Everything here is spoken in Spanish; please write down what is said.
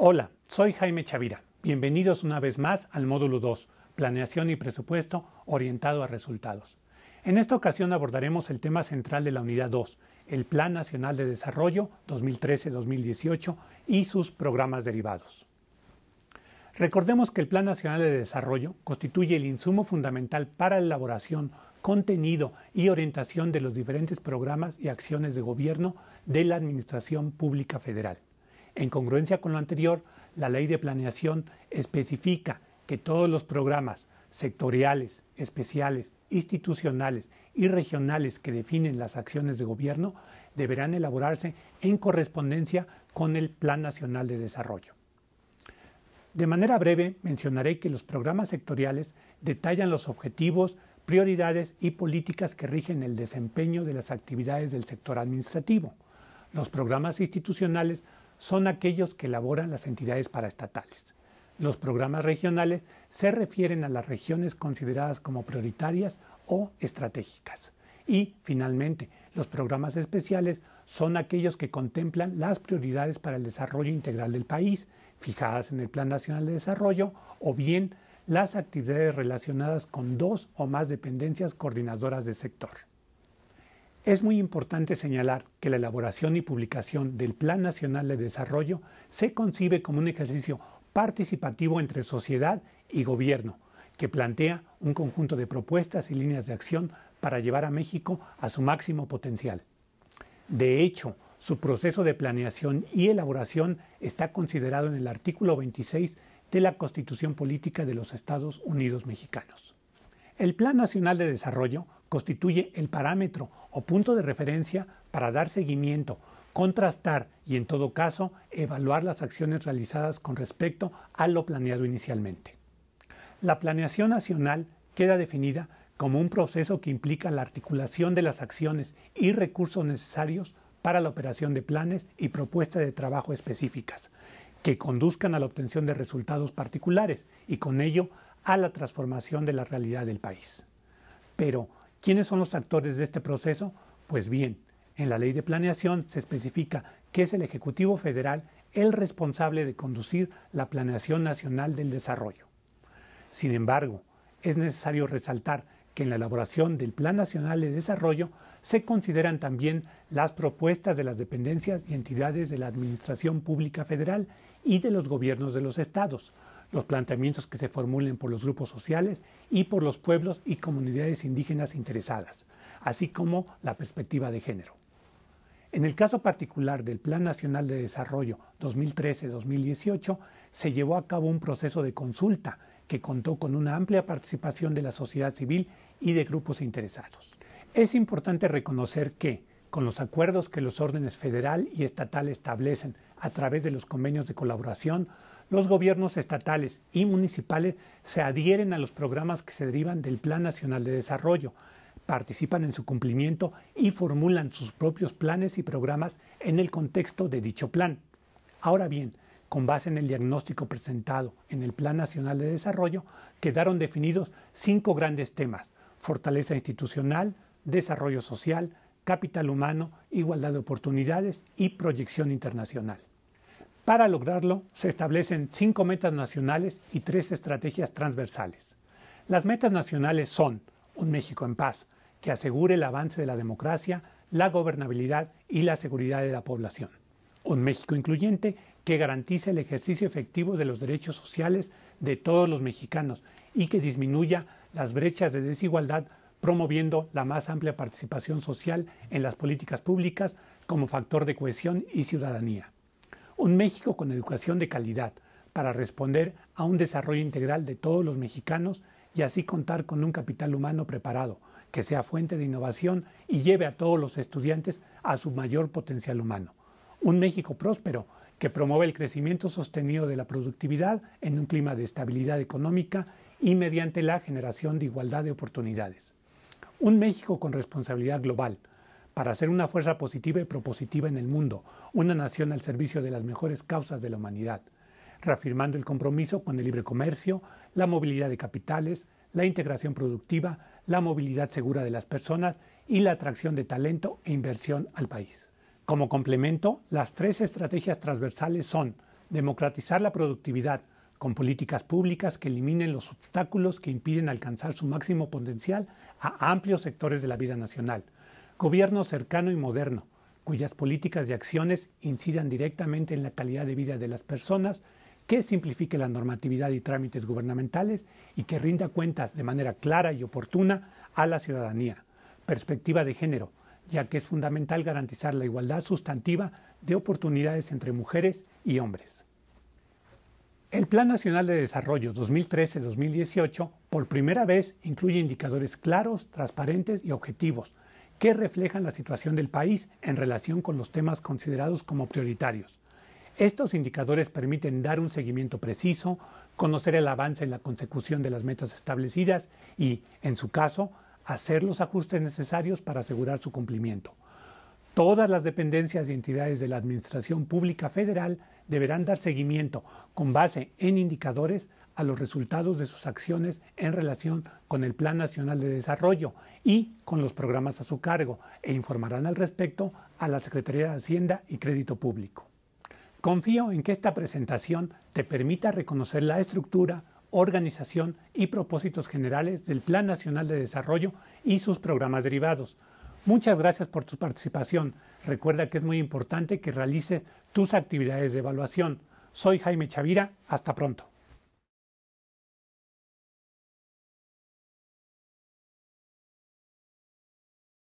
Hola, soy Jaime Chavira. Bienvenidos una vez más al módulo 2, Planeación y Presupuesto orientado a resultados. En esta ocasión abordaremos el tema central de la unidad 2, el Plan Nacional de Desarrollo 2013-2018 y sus programas derivados. Recordemos que el Plan Nacional de Desarrollo constituye el insumo fundamental para la elaboración, contenido y orientación de los diferentes programas y acciones de gobierno de la Administración Pública Federal. En congruencia con lo anterior, la ley de planeación especifica que todos los programas sectoriales, especiales, institucionales y regionales que definen las acciones de gobierno deberán elaborarse en correspondencia con el Plan Nacional de Desarrollo. De manera breve, mencionaré que los programas sectoriales detallan los objetivos, prioridades y políticas que rigen el desempeño de las actividades del sector administrativo. Los programas institucionales son aquellos que elaboran las entidades paraestatales. Los programas regionales se refieren a las regiones consideradas como prioritarias o estratégicas. Y, finalmente, los programas especiales son aquellos que contemplan las prioridades para el desarrollo integral del país, fijadas en el Plan Nacional de Desarrollo, o bien las actividades relacionadas con dos o más dependencias coordinadoras de sector. Es muy importante señalar que la elaboración y publicación del Plan Nacional de Desarrollo se concibe como un ejercicio participativo entre sociedad y gobierno, que plantea un conjunto de propuestas y líneas de acción para llevar a México a su máximo potencial. De hecho, su proceso de planeación y elaboración está considerado en el artículo 26 de la Constitución Política de los Estados Unidos Mexicanos. El Plan Nacional de Desarrollo constituye el parámetro o punto de referencia para dar seguimiento, contrastar y en todo caso evaluar las acciones realizadas con respecto a lo planeado inicialmente. La planeación nacional queda definida como un proceso que implica la articulación de las acciones y recursos necesarios para la operación de planes y propuestas de trabajo específicas, que conduzcan a la obtención de resultados particulares y con ello a la transformación de la realidad del país. Pero, ¿Quiénes son los actores de este proceso? Pues bien, en la ley de planeación se especifica que es el Ejecutivo Federal el responsable de conducir la planeación nacional del desarrollo. Sin embargo, es necesario resaltar que en la elaboración del Plan Nacional de Desarrollo se consideran también las propuestas de las dependencias y entidades de la Administración Pública Federal y de los gobiernos de los estados, los planteamientos que se formulen por los grupos sociales y por los pueblos y comunidades indígenas interesadas, así como la perspectiva de género. En el caso particular del Plan Nacional de Desarrollo 2013-2018, se llevó a cabo un proceso de consulta que contó con una amplia participación de la sociedad civil y de grupos interesados. Es importante reconocer que, con los acuerdos que los órdenes federal y estatal establecen a través de los convenios de colaboración, los gobiernos estatales y municipales se adhieren a los programas que se derivan del Plan Nacional de Desarrollo, participan en su cumplimiento y formulan sus propios planes y programas en el contexto de dicho plan. Ahora bien, con base en el diagnóstico presentado en el Plan Nacional de Desarrollo, quedaron definidos cinco grandes temas, fortaleza institucional, desarrollo social, capital humano, igualdad de oportunidades y proyección internacional. Para lograrlo, se establecen cinco metas nacionales y tres estrategias transversales. Las metas nacionales son un México en paz, que asegure el avance de la democracia, la gobernabilidad y la seguridad de la población. Un México incluyente que garantice el ejercicio efectivo de los derechos sociales de todos los mexicanos y que disminuya las brechas de desigualdad promoviendo la más amplia participación social en las políticas públicas como factor de cohesión y ciudadanía. Un México con educación de calidad para responder a un desarrollo integral de todos los mexicanos y así contar con un capital humano preparado, que sea fuente de innovación y lleve a todos los estudiantes a su mayor potencial humano. Un México próspero que promueve el crecimiento sostenido de la productividad en un clima de estabilidad económica y mediante la generación de igualdad de oportunidades. Un México con responsabilidad global para ser una fuerza positiva y propositiva en el mundo, una nación al servicio de las mejores causas de la humanidad, reafirmando el compromiso con el libre comercio, la movilidad de capitales, la integración productiva, la movilidad segura de las personas y la atracción de talento e inversión al país. Como complemento, las tres estrategias transversales son democratizar la productividad, con políticas públicas que eliminen los obstáculos que impiden alcanzar su máximo potencial a amplios sectores de la vida nacional. Gobierno cercano y moderno, cuyas políticas y acciones incidan directamente en la calidad de vida de las personas, que simplifique la normatividad y trámites gubernamentales y que rinda cuentas de manera clara y oportuna a la ciudadanía. Perspectiva de género, ya que es fundamental garantizar la igualdad sustantiva de oportunidades entre mujeres y hombres. El Plan Nacional de Desarrollo 2013-2018 por primera vez incluye indicadores claros, transparentes y objetivos que reflejan la situación del país en relación con los temas considerados como prioritarios. Estos indicadores permiten dar un seguimiento preciso, conocer el avance en la consecución de las metas establecidas y, en su caso, hacer los ajustes necesarios para asegurar su cumplimiento. Todas las dependencias y entidades de la Administración Pública Federal deberán dar seguimiento con base en indicadores a los resultados de sus acciones en relación con el Plan Nacional de Desarrollo y con los programas a su cargo e informarán al respecto a la Secretaría de Hacienda y Crédito Público. Confío en que esta presentación te permita reconocer la estructura, organización y propósitos generales del Plan Nacional de Desarrollo y sus programas derivados, Muchas gracias por tu participación. Recuerda que es muy importante que realices tus actividades de evaluación. Soy Jaime Chavira. Hasta pronto.